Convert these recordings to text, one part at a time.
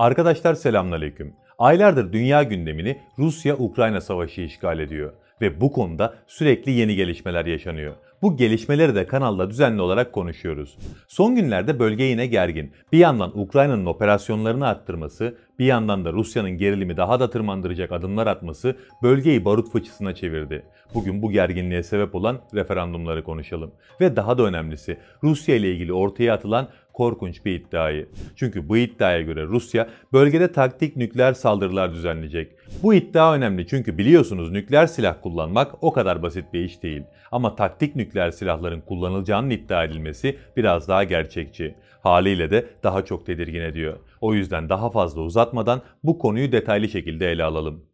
Arkadaşlar selamünaleyküm. Aylardır dünya gündemini Rusya-Ukrayna savaşı işgal ediyor ve bu konuda sürekli yeni gelişmeler yaşanıyor. Bu gelişmeleri de kanalda düzenli olarak konuşuyoruz. Son günlerde bölge yine gergin. Bir yandan Ukrayna'nın operasyonlarını arttırması bir yandan da Rusya'nın gerilimi daha da tırmandıracak adımlar atması bölgeyi barut fıçısına çevirdi. Bugün bu gerginliğe sebep olan referandumları konuşalım. Ve daha da önemlisi Rusya ile ilgili ortaya atılan korkunç bir iddiayı. Çünkü bu iddiaya göre Rusya bölgede taktik nükleer saldırılar düzenleyecek. Bu iddia önemli çünkü biliyorsunuz nükleer silah kullanmak o kadar basit bir iş değil. Ama taktik nükleer silahların kullanılacağının iddia edilmesi biraz daha gerçekçi. Haliyle de daha çok tedirgin ediyor. O yüzden daha fazla uzatmadan bu konuyu detaylı şekilde ele alalım.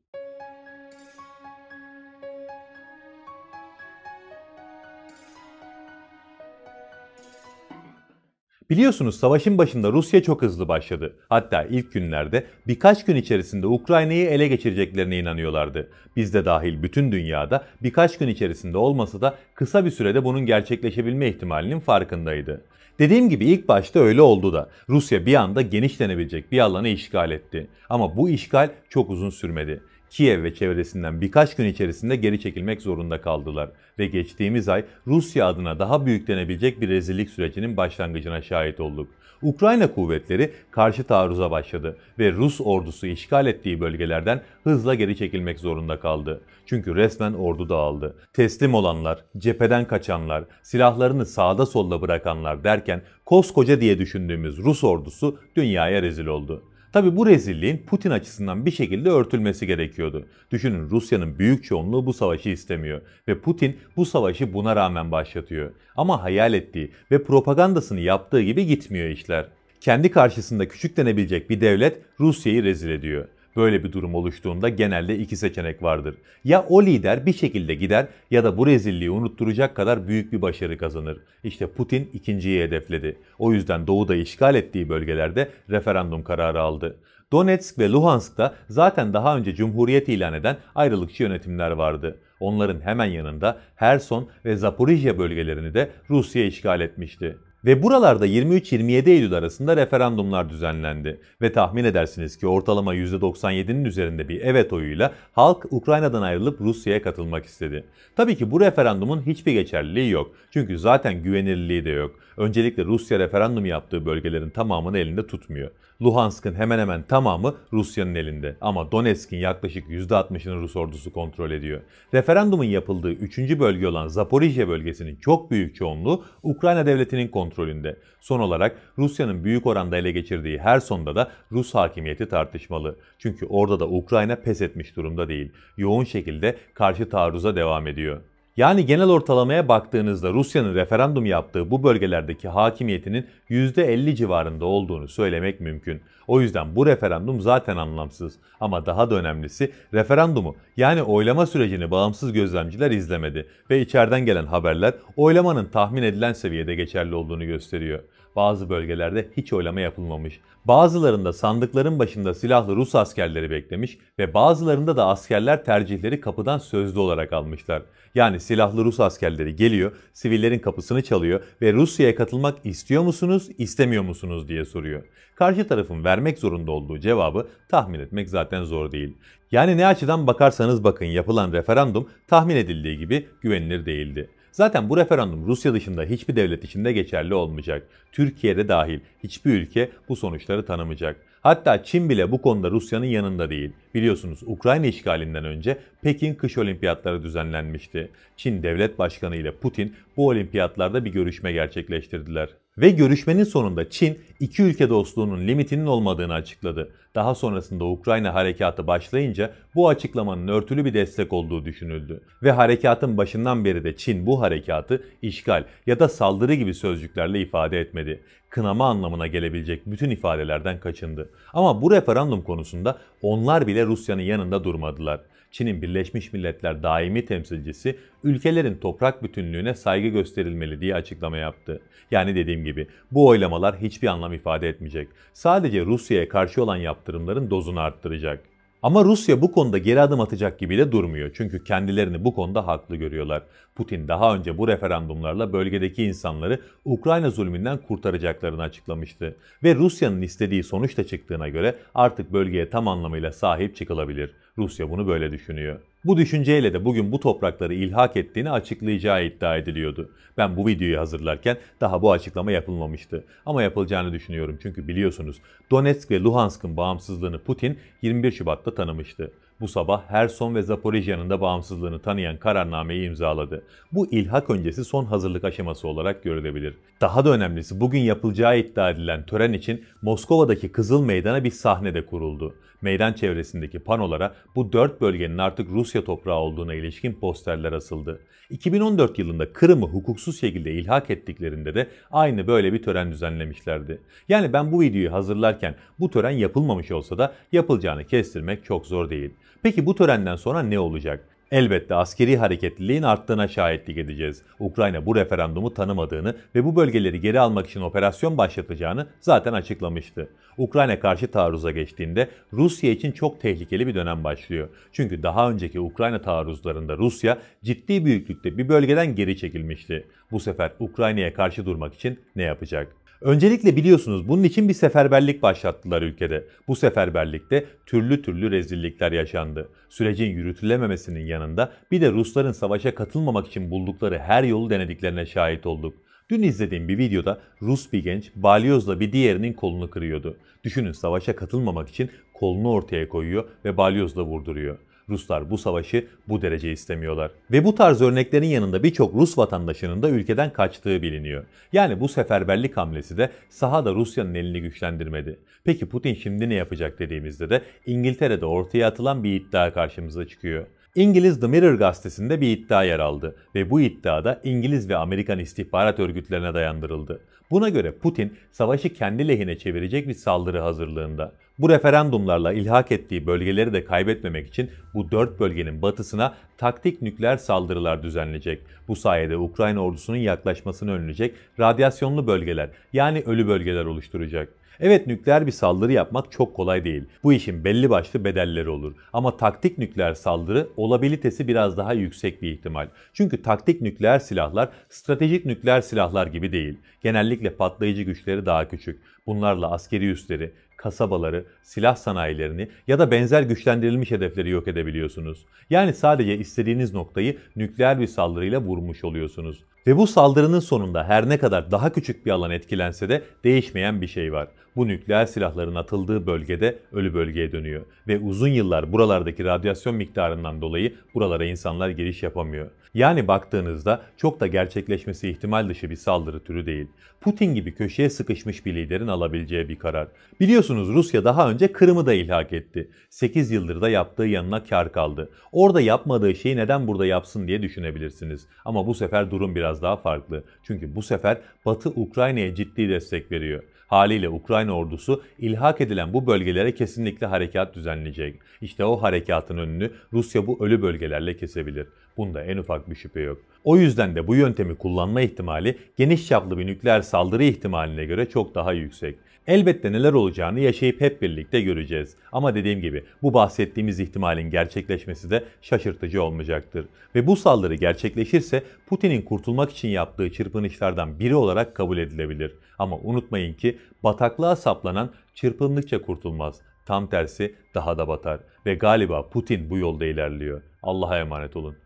Biliyorsunuz savaşın başında Rusya çok hızlı başladı. Hatta ilk günlerde birkaç gün içerisinde Ukrayna'yı ele geçireceklerine inanıyorlardı. Biz de dahil bütün dünyada birkaç gün içerisinde olmasa da kısa bir sürede bunun gerçekleşebilme ihtimalinin farkındaydı. Dediğim gibi ilk başta öyle oldu da Rusya bir anda genişlenebilecek bir alanı işgal etti. Ama bu işgal çok uzun sürmedi. Kiev ve çevresinden birkaç gün içerisinde geri çekilmek zorunda kaldılar ve geçtiğimiz ay Rusya adına daha büyük denebilecek bir rezillik sürecinin başlangıcına şahit olduk. Ukrayna kuvvetleri karşı taarruza başladı ve Rus ordusu işgal ettiği bölgelerden hızla geri çekilmek zorunda kaldı. Çünkü resmen ordu dağıldı. Teslim olanlar, cepheden kaçanlar, silahlarını sağda solda bırakanlar derken koskoca diye düşündüğümüz Rus ordusu dünyaya rezil oldu. Tabi bu rezilliğin Putin açısından bir şekilde örtülmesi gerekiyordu. Düşünün Rusya'nın büyük çoğunluğu bu savaşı istemiyor ve Putin bu savaşı buna rağmen başlatıyor. Ama hayal ettiği ve propagandasını yaptığı gibi gitmiyor işler. Kendi karşısında küçük denebilecek bir devlet Rusya'yı rezil ediyor. Böyle bir durum oluştuğunda genelde iki seçenek vardır. Ya o lider bir şekilde gider ya da bu rezilliği unutturacak kadar büyük bir başarı kazanır. İşte Putin ikinciyi hedefledi. O yüzden Doğu'da işgal ettiği bölgelerde referandum kararı aldı. Donetsk ve Luhansk'ta zaten daha önce cumhuriyet ilan eden ayrılıkçı yönetimler vardı. Onların hemen yanında Herson ve Zaporijya bölgelerini de Rusya işgal etmişti. Ve buralarda 23-27 Eylül arasında referandumlar düzenlendi. Ve tahmin edersiniz ki ortalama %97'nin üzerinde bir evet oyuyla halk Ukrayna'dan ayrılıp Rusya'ya katılmak istedi. Tabii ki bu referandumun hiçbir geçerliliği yok. Çünkü zaten güvenirliliği de yok. Öncelikle Rusya referandum yaptığı bölgelerin tamamını elinde tutmuyor. Luhansk'ın hemen hemen tamamı Rusya'nın elinde ama Donetsk'in yaklaşık %60'ını Rus ordusu kontrol ediyor. Referandumun yapıldığı 3. bölge olan Zaporijye bölgesinin çok büyük çoğunluğu Ukrayna devletinin kontrolünde. Son olarak Rusya'nın büyük oranda ele geçirdiği Herson'da da Rus hakimiyeti tartışmalı. Çünkü orada da Ukrayna pes etmiş durumda değil. Yoğun şekilde karşı taarruza devam ediyor. Yani genel ortalamaya baktığınızda Rusya'nın referandum yaptığı bu bölgelerdeki hakimiyetinin %50 civarında olduğunu söylemek mümkün. O yüzden bu referandum zaten anlamsız. Ama daha da önemlisi referandumu yani oylama sürecini bağımsız gözlemciler izlemedi ve içeriden gelen haberler oylamanın tahmin edilen seviyede geçerli olduğunu gösteriyor. Bazı bölgelerde hiç oylama yapılmamış. Bazılarında sandıkların başında silahlı Rus askerleri beklemiş ve bazılarında da askerler tercihleri kapıdan sözlü olarak almışlar. Yani silahlı Rus askerleri geliyor, sivillerin kapısını çalıyor ve Rusya'ya katılmak istiyor musunuz, istemiyor musunuz diye soruyor. Karşı tarafın vermek zorunda olduğu cevabı tahmin etmek zaten zor değil. Yani ne açıdan bakarsanız bakın yapılan referandum tahmin edildiği gibi güvenilir değildi. Zaten bu referandum Rusya dışında hiçbir devlet içinde geçerli olmayacak. Türkiye'de dahil hiçbir ülke bu sonuçları tanımayacak. Hatta Çin bile bu konuda Rusya'nın yanında değil. Biliyorsunuz Ukrayna işgalinden önce Pekin kış olimpiyatları düzenlenmişti. Çin devlet başkanı ile Putin bu olimpiyatlarda bir görüşme gerçekleştirdiler. Ve görüşmenin sonunda Çin iki ülke dostluğunun limitinin olmadığını açıkladı. Daha sonrasında Ukrayna harekatı başlayınca bu açıklamanın örtülü bir destek olduğu düşünüldü. Ve harekatın başından beri de Çin bu harekatı işgal ya da saldırı gibi sözcüklerle ifade etmedi. Kınama anlamına gelebilecek bütün ifadelerden kaçındı. Ama bu referandum konusunda onlar bile Rusya'nın yanında durmadılar. Çin'in Birleşmiş Milletler daimi temsilcisi ülkelerin toprak bütünlüğüne saygı gösterilmeli diye açıklama yaptı. Yani dediğim gibi bu oylamalar hiçbir anlam ifade etmeyecek. Sadece Rusya'ya karşı olan yaptırımların dozunu arttıracak. Ama Rusya bu konuda geri adım atacak gibi de durmuyor. Çünkü kendilerini bu konuda haklı görüyorlar. Putin daha önce bu referandumlarla bölgedeki insanları Ukrayna zulmünden kurtaracaklarını açıklamıştı. Ve Rusya'nın istediği sonuç da çıktığına göre artık bölgeye tam anlamıyla sahip çıkılabilir. Rusya bunu böyle düşünüyor. Bu düşünceyle de bugün bu toprakları ilhak ettiğini açıklayacağı iddia ediliyordu. Ben bu videoyu hazırlarken daha bu açıklama yapılmamıştı. Ama yapılacağını düşünüyorum çünkü biliyorsunuz Donetsk ve Luhansk'ın bağımsızlığını Putin 21 Şubat'ta tanımıştı. Bu sabah Herson ve Zaporijya'nın da bağımsızlığını tanıyan kararnameyi imzaladı. Bu ilhak öncesi son hazırlık aşaması olarak görülebilir. Daha da önemlisi bugün yapılacağı iddia edilen tören için Moskova'daki Kızıl Meydan'a bir sahne de kuruldu. Meydan çevresindeki panolara bu dört bölgenin artık Rusya toprağı olduğuna ilişkin posterler asıldı. 2014 yılında Kırım'ı hukuksuz şekilde ilhak ettiklerinde de aynı böyle bir tören düzenlemişlerdi. Yani ben bu videoyu hazırlarken bu tören yapılmamış olsa da yapılacağını kestirmek çok zor değil. Peki bu törenden sonra ne olacak? Elbette askeri hareketliliğin arttığına şahitlik edeceğiz. Ukrayna bu referandumu tanımadığını ve bu bölgeleri geri almak için operasyon başlatacağını zaten açıklamıştı. Ukrayna karşı taarruza geçtiğinde Rusya için çok tehlikeli bir dönem başlıyor. Çünkü daha önceki Ukrayna taarruzlarında Rusya ciddi büyüklükte bir bölgeden geri çekilmişti. Bu sefer Ukrayna'ya karşı durmak için ne yapacak? Öncelikle biliyorsunuz bunun için bir seferberlik başlattılar ülkede. Bu seferberlikte türlü türlü rezillikler yaşandı. Sürecin yürütülememesinin yanında bir de Rusların savaşa katılmamak için buldukları her yolu denediklerine şahit olduk. Dün izlediğim bir videoda Rus bir genç balyozla bir diğerinin kolunu kırıyordu. Düşünün savaşa katılmamak için kolunu ortaya koyuyor ve balyozla vurduruyor. Ruslar bu savaşı bu derece istemiyorlar. Ve bu tarz örneklerin yanında birçok Rus vatandaşının da ülkeden kaçtığı biliniyor. Yani bu seferberlik hamlesi de sahada Rusya'nın elini güçlendirmedi. Peki Putin şimdi ne yapacak dediğimizde de İngiltere'de ortaya atılan bir iddia karşımıza çıkıyor. İngiliz The Mirror gazetesinde bir iddia yer aldı ve bu iddia da İngiliz ve Amerikan istihbarat örgütlerine dayandırıldı. Buna göre Putin savaşı kendi lehine çevirecek bir saldırı hazırlığında. Bu referandumlarla ilhak ettiği bölgeleri de kaybetmemek için bu dört bölgenin batısına taktik nükleer saldırılar düzenleyecek. Bu sayede Ukrayna ordusunun yaklaşmasını önleyecek radyasyonlu bölgeler yani ölü bölgeler oluşturacak. Evet nükleer bir saldırı yapmak çok kolay değil. Bu işin belli başlı bedelleri olur. Ama taktik nükleer saldırı olabilitesi biraz daha yüksek bir ihtimal. Çünkü taktik nükleer silahlar stratejik nükleer silahlar gibi değil. Genellikle patlayıcı güçleri daha küçük. Bunlarla askeri üsleri, kasabaları, silah sanayilerini ya da benzer güçlendirilmiş hedefleri yok edebiliyorsunuz. Yani sadece istediğiniz noktayı nükleer bir saldırıyla vurmuş oluyorsunuz. Ve bu saldırının sonunda her ne kadar daha küçük bir alan etkilense de değişmeyen bir şey var bu nükleer silahların atıldığı bölgede ölü bölgeye dönüyor. Ve uzun yıllar buralardaki radyasyon miktarından dolayı buralara insanlar giriş yapamıyor. Yani baktığınızda çok da gerçekleşmesi ihtimal dışı bir saldırı türü değil. Putin gibi köşeye sıkışmış bir liderin alabileceği bir karar. Biliyorsunuz Rusya daha önce Kırım'ı da ilhak etti. 8 yıldır da yaptığı yanına kar kaldı. Orada yapmadığı şeyi neden burada yapsın diye düşünebilirsiniz. Ama bu sefer durum biraz daha farklı. Çünkü bu sefer Batı Ukrayna'ya ciddi destek veriyor. Haliyle Ukrayna ordusu ilhak edilen bu bölgelere kesinlikle harekat düzenleyecek. İşte o harekatın önünü Rusya bu ölü bölgelerle kesebilir. Bunda en ufak bir şüphe yok. O yüzden de bu yöntemi kullanma ihtimali geniş çaplı bir nükleer saldırı ihtimaline göre çok daha yüksek. Elbette neler olacağını yaşayıp hep birlikte göreceğiz. Ama dediğim gibi bu bahsettiğimiz ihtimalin gerçekleşmesi de şaşırtıcı olmayacaktır. Ve bu saldırı gerçekleşirse Putin'in kurtulmak için yaptığı çırpınışlardan biri olarak kabul edilebilir. Ama unutmayın ki bataklığa saplanan çırpındıkça kurtulmaz. Tam tersi daha da batar ve galiba Putin bu yolda ilerliyor. Allah'a emanet olun.